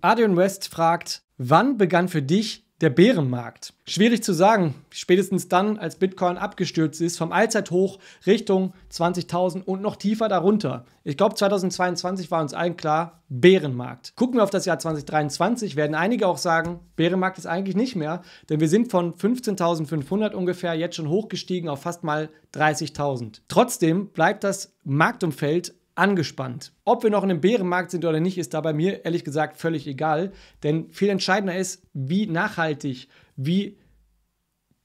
Adrian West fragt, wann begann für dich der Bärenmarkt? Schwierig zu sagen, spätestens dann, als Bitcoin abgestürzt ist, vom Allzeithoch Richtung 20.000 und noch tiefer darunter. Ich glaube, 2022 war uns allen klar, Bärenmarkt. Gucken wir auf das Jahr 2023, werden einige auch sagen, Bärenmarkt ist eigentlich nicht mehr, denn wir sind von 15.500 ungefähr jetzt schon hochgestiegen auf fast mal 30.000. Trotzdem bleibt das Marktumfeld angespannt. Ob wir noch in einem Bärenmarkt sind oder nicht, ist da bei mir ehrlich gesagt völlig egal. Denn viel entscheidender ist, wie nachhaltig, wie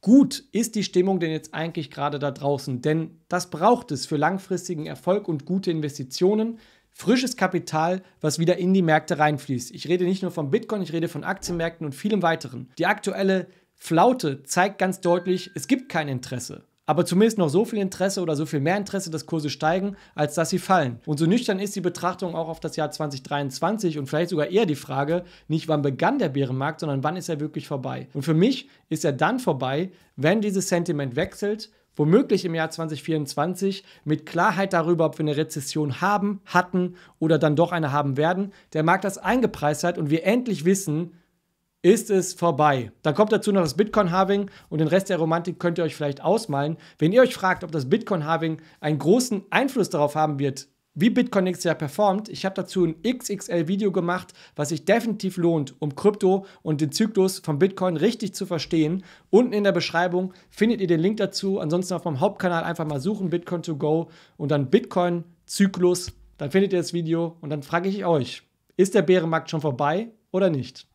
gut ist die Stimmung denn jetzt eigentlich gerade da draußen. Denn das braucht es für langfristigen Erfolg und gute Investitionen. Frisches Kapital, was wieder in die Märkte reinfließt. Ich rede nicht nur von Bitcoin, ich rede von Aktienmärkten und vielem weiteren. Die aktuelle Flaute zeigt ganz deutlich, es gibt kein Interesse aber zumindest noch so viel Interesse oder so viel mehr Interesse, dass Kurse steigen, als dass sie fallen. Und so nüchtern ist die Betrachtung auch auf das Jahr 2023 und vielleicht sogar eher die Frage, nicht wann begann der Bärenmarkt, sondern wann ist er wirklich vorbei. Und für mich ist er dann vorbei, wenn dieses Sentiment wechselt womöglich im Jahr 2024 mit Klarheit darüber, ob wir eine Rezession haben, hatten oder dann doch eine haben werden, der Markt das eingepreist hat und wir endlich wissen, ist es vorbei. Dann kommt dazu noch das Bitcoin-Harving und den Rest der Romantik könnt ihr euch vielleicht ausmalen. Wenn ihr euch fragt, ob das Bitcoin-Harving einen großen Einfluss darauf haben wird, wie Bitcoin nächstes Jahr performt. Ich habe dazu ein XXL-Video gemacht, was sich definitiv lohnt, um Krypto und den Zyklus von Bitcoin richtig zu verstehen. Unten in der Beschreibung findet ihr den Link dazu. Ansonsten auf meinem Hauptkanal einfach mal suchen, Bitcoin 2 go und dann Bitcoin-Zyklus. Dann findet ihr das Video und dann frage ich euch, ist der Bärenmarkt schon vorbei oder nicht?